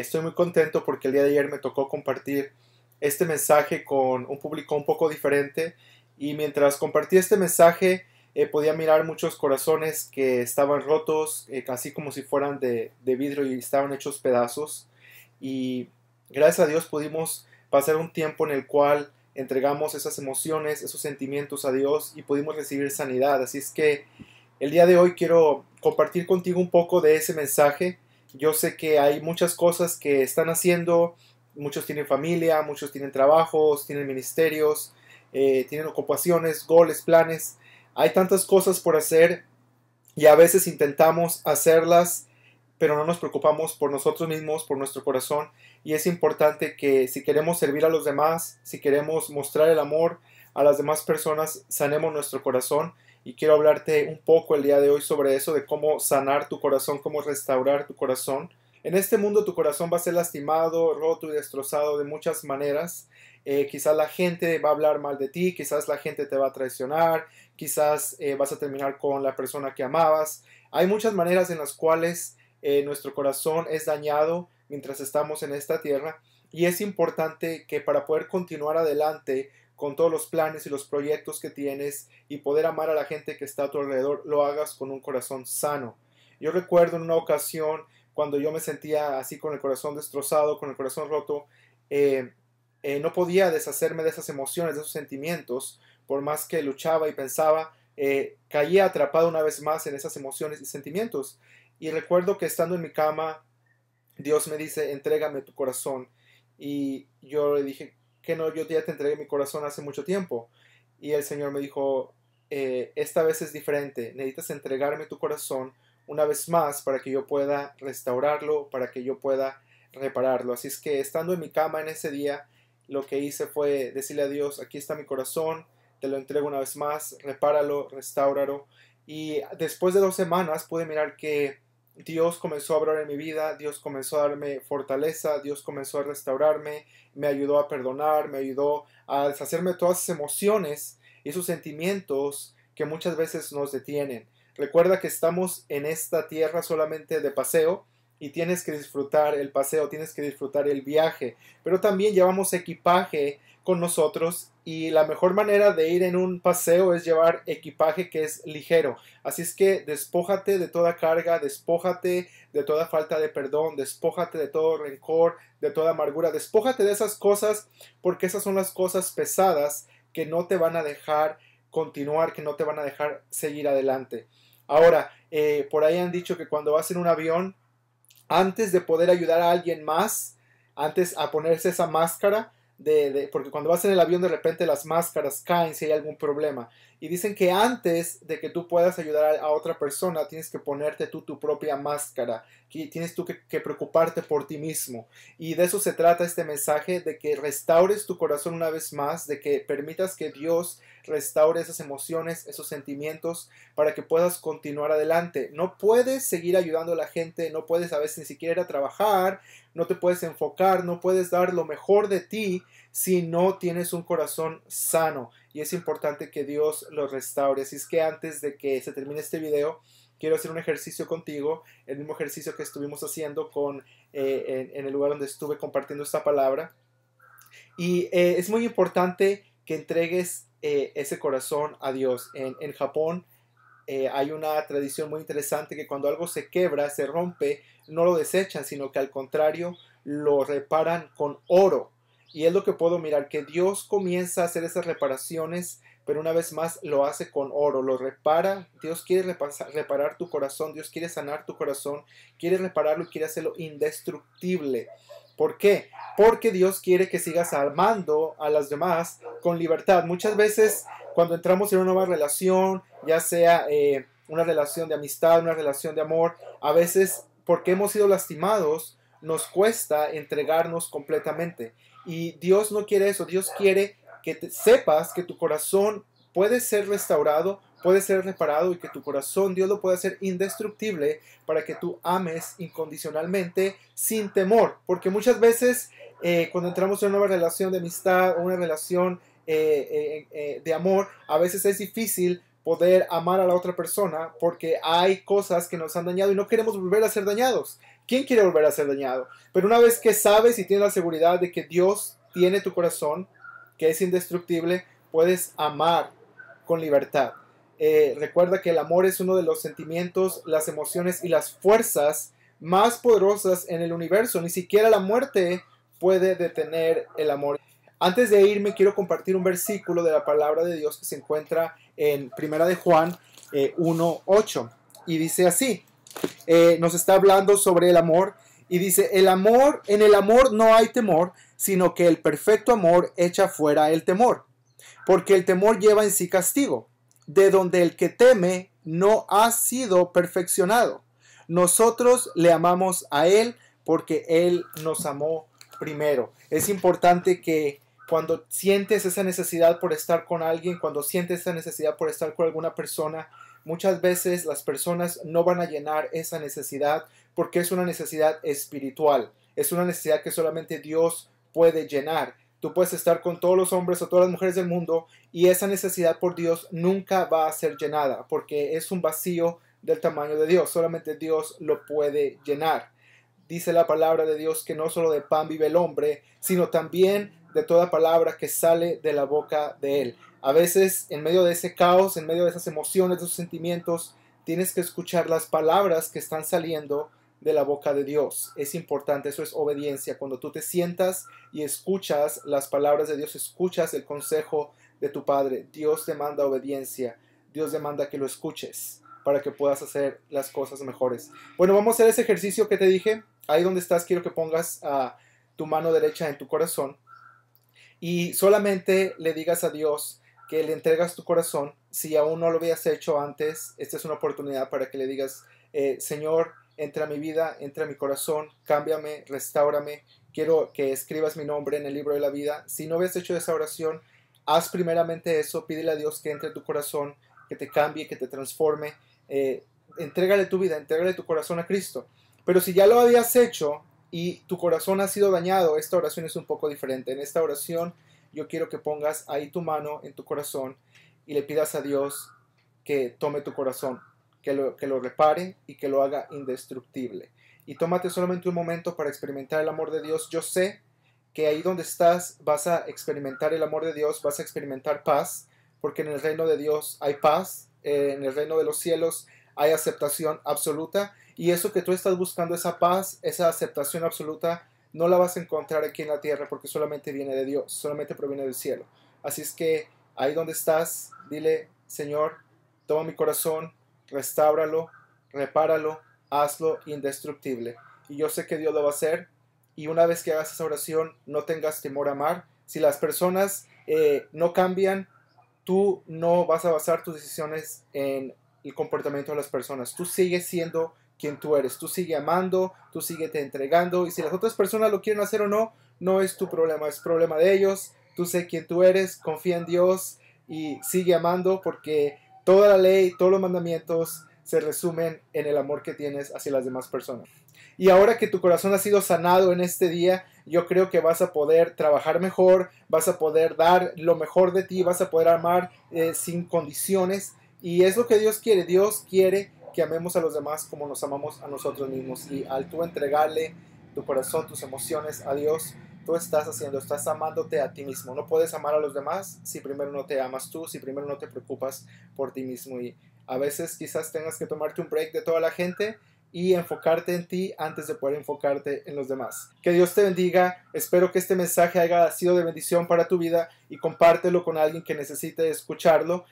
Estoy muy contento porque el día de ayer me tocó compartir este mensaje con un público un poco diferente y mientras compartí este mensaje eh, podía mirar muchos corazones que estaban rotos, casi eh, como si fueran de, vidrio y estaban hechos pedazos. Y gracias a Dios pudimos pasar un tiempo en el cual entregamos esas emociones, esos sentimientos a Dios y pudimos recibir sanidad. Así es que el día de hoy quiero compartir contigo un poco de ese mensaje yo sé que hay muchas cosas que están haciendo, muchos tienen familia, muchos tienen trabajos, tienen ministerios, eh, tienen ocupaciones, goles, planes. Hay tantas cosas por hacer y a veces intentamos hacerlas, pero no nos preocupamos por nosotros mismos, por nuestro corazón. Y es importante que si queremos servir a los demás, si queremos mostrar el amor a las demás personas, sanemos nuestro corazón y quiero hablarte un poco el día de hoy sobre eso, de cómo sanar tu corazón, cómo restaurar tu corazón. En este mundo tu corazón va a ser lastimado, roto y destrozado de muchas maneras. Eh, quizás la gente va a hablar mal de ti, quizás la gente te va a traicionar, quizás eh, vas a terminar con la persona que amabas. Hay muchas maneras en las cuales eh, nuestro corazón es dañado mientras estamos en esta tierra y es importante que para poder continuar adelante con todos los planes y los proyectos que tienes y poder amar a la gente que está a tu alrededor, lo hagas con un corazón sano. Yo recuerdo en una ocasión cuando yo me sentía así con el corazón destrozado, con el corazón roto, eh, eh, no podía deshacerme de esas emociones, de esos sentimientos, por más que luchaba y pensaba, eh, caía atrapado una vez más en esas emociones y sentimientos. Y recuerdo que estando en mi cama, Dios me dice, entrégame tu corazón. Y yo le dije, que no, yo ya te entregué mi corazón hace mucho tiempo. Y el Señor me dijo, eh, esta vez es diferente, necesitas entregarme tu corazón una vez más para que yo pueda restaurarlo, para que yo pueda repararlo. Así es que estando en mi cama en ese día, lo que hice fue decirle a Dios, aquí está mi corazón, te lo entrego una vez más, repáralo, restaurarlo Y después de dos semanas pude mirar que Dios comenzó a hablar en mi vida, Dios comenzó a darme fortaleza, Dios comenzó a restaurarme, me ayudó a perdonar, me ayudó a deshacerme de todas esas emociones y esos sentimientos que muchas veces nos detienen. Recuerda que estamos en esta tierra solamente de paseo, y tienes que disfrutar el paseo, tienes que disfrutar el viaje, pero también llevamos equipaje con nosotros y la mejor manera de ir en un paseo es llevar equipaje que es ligero. Así es que despójate de toda carga, despójate de toda falta de perdón, despójate de todo rencor, de toda amargura, despójate de esas cosas porque esas son las cosas pesadas que no te van a dejar continuar, que no te van a dejar seguir adelante. Ahora, eh, por ahí han dicho que cuando vas en un avión, antes de poder ayudar a alguien más, antes a ponerse esa máscara, de, porque cuando vas en el avión de repente las máscaras caen si hay algún problema. Y dicen que antes de que tú puedas ayudar a, otra persona, tienes que ponerte tú tu propia máscara, que tienes tú que, preocuparte por ti mismo. Y de eso se trata este mensaje, de que restaures tu corazón una vez más, de que permitas que Dios restaure esas emociones, esos sentimientos, para que puedas continuar adelante. No puedes seguir ayudando a la gente, no puedes a veces ni siquiera trabajar, no te puedes enfocar, no puedes dar lo mejor de ti si no tienes un corazón sano. Y es importante que Dios lo restaure. Así es que antes de que se termine este video, quiero hacer un ejercicio contigo, el mismo ejercicio que estuvimos haciendo con, eh, en, el lugar donde estuve compartiendo esta palabra. Y eh, es muy importante que entregues eh, ese corazón a Dios. en Japón hay una tradición muy interesante que cuando algo se quebra, se rompe, no lo desechan, sino que al contrario lo reparan con oro. Y es lo que puedo mirar, que Dios comienza a hacer esas reparaciones, pero una vez más lo hace con oro, lo repara. Dios quiere reparar tu corazón, Dios quiere sanar tu corazón, quiere repararlo y quiere hacerlo indestructible. ¿Por qué? Porque Dios quiere que sigas armando a las demás con libertad. Muchas veces cuando entramos en una nueva relación, ya sea eh, una relación de amistad, una relación de amor, a veces porque hemos sido lastimados, nos cuesta entregarnos completamente. Y Dios no quiere eso, Dios quiere que te, sepas que tu corazón puede ser restaurado, puede ser reparado y que tu corazón Dios lo puede hacer indestructible para que tú ames incondicionalmente sin temor. Porque muchas veces eh, cuando entramos en una nueva relación de amistad o una relación eh, eh, de amor, a veces es difícil poder amar a la otra persona porque hay cosas que nos han dañado y no queremos volver a ser dañados. ¿Quién quiere volver a ser dañado? Pero una vez que sabes y tienes la seguridad de que Dios tiene tu corazón, que es indestructible, puedes amar con libertad. Eh, recuerda que el amor es uno de los sentimientos, las emociones y las fuerzas más poderosas en el universo. Ni siquiera la muerte puede detener el amor. Antes de irme, quiero compartir un versículo de la palabra de Dios que se encuentra en Primera de Juan eh, 1.8. Y dice así, eh, nos está hablando sobre el amor y dice, el amor, en el amor no hay temor, sino que el perfecto amor echa fuera el temor, porque el temor lleva en sí castigo, de donde el que teme no ha sido perfeccionado. Nosotros le amamos a Él porque Él nos amó primero. Es importante que cuando sientes esa necesidad por estar con alguien, cuando sientes esa necesidad por estar con alguna persona, muchas veces las personas no van a llenar esa necesidad porque es una necesidad espiritual, es una necesidad que solamente Dios puede llenar. Tú puedes estar con todos los hombres o todas las mujeres del mundo y esa necesidad por Dios nunca va a ser llenada porque es un vacío del tamaño de Dios, solamente Dios lo puede llenar. Dice la palabra de Dios que no solo de pan vive el hombre, sino también de toda palabra que sale de la boca de Él. A veces, en medio de ese caos, en medio de esas emociones, de esos sentimientos, tienes que escuchar las palabras que están saliendo de la boca de Dios. Es importante, eso es obediencia. Cuando tú te sientas y escuchas las palabras de Dios, escuchas el consejo de tu Padre. Dios te manda obediencia. Dios demanda que lo escuches para que puedas hacer las cosas mejores. Bueno, vamos a hacer ese ejercicio que te dije. Ahí donde estás, quiero que pongas a ah, tu mano derecha en tu corazón y solamente le digas a Dios que le entregas tu corazón. Si aún no lo habías hecho antes, esta es una oportunidad para que le digas, eh, Señor, entra a mi vida, entra a mi corazón, cámbiame, restaurame. Quiero que escribas mi nombre en el libro de la vida. Si no habías hecho esa oración, haz primeramente eso, pídele a Dios que entre a tu corazón, que te cambie, que te transforme. Eh, entrégale tu vida, entrégale tu corazón a Cristo. Pero si ya lo habías hecho, y tu corazón ha sido dañado, esta oración es un poco diferente. En esta oración yo quiero que pongas ahí tu mano en tu corazón y le pidas a Dios que tome tu corazón, que lo, que lo repare y que lo haga indestructible. Y tómate solamente un momento para experimentar el amor de Dios. Yo sé que ahí donde estás vas a experimentar el amor de Dios, vas a experimentar paz, porque en el reino de Dios hay paz, eh, en el reino de los cielos hay aceptación absoluta y eso que tú estás buscando, esa paz, esa aceptación absoluta, no la vas a encontrar aquí en la tierra porque solamente viene de Dios, solamente proviene del cielo. Así es que ahí donde estás, dile, Señor, toma mi corazón, restáuralo, repáralo, hazlo indestructible. Y yo sé que Dios lo va a hacer. Y una vez que hagas esa oración, no tengas temor a amar. Si las personas eh, no cambian, tú no vas a basar tus decisiones en el comportamiento de las personas. Tú sigues siendo quien tú eres, tú sigues amando, tú sigues te entregando y si las otras personas lo quieren hacer o no, no es tu problema, es problema de ellos. Tú sé quién tú eres, confía en Dios y sigue amando porque toda la ley, todos los mandamientos se resumen en el amor que tienes hacia las demás personas. Y ahora que tu corazón ha sido sanado en este día, yo creo que vas a poder trabajar mejor, vas a poder dar lo mejor de ti, vas a poder amar eh, sin condiciones y es lo que Dios quiere. Dios quiere que amemos a los demás como nos amamos a nosotros mismos. Y al tú entregarle tu corazón, tus emociones a Dios, tú estás haciendo, estás amándote a ti mismo. No puedes amar a los demás si primero no te amas tú, si primero no te preocupas por ti mismo. Y a veces quizás tengas que tomarte un break de toda la gente y enfocarte en ti antes de poder enfocarte en los demás. Que Dios te bendiga. Espero que este mensaje haya sido de bendición para tu vida y compártelo con alguien que necesite escucharlo.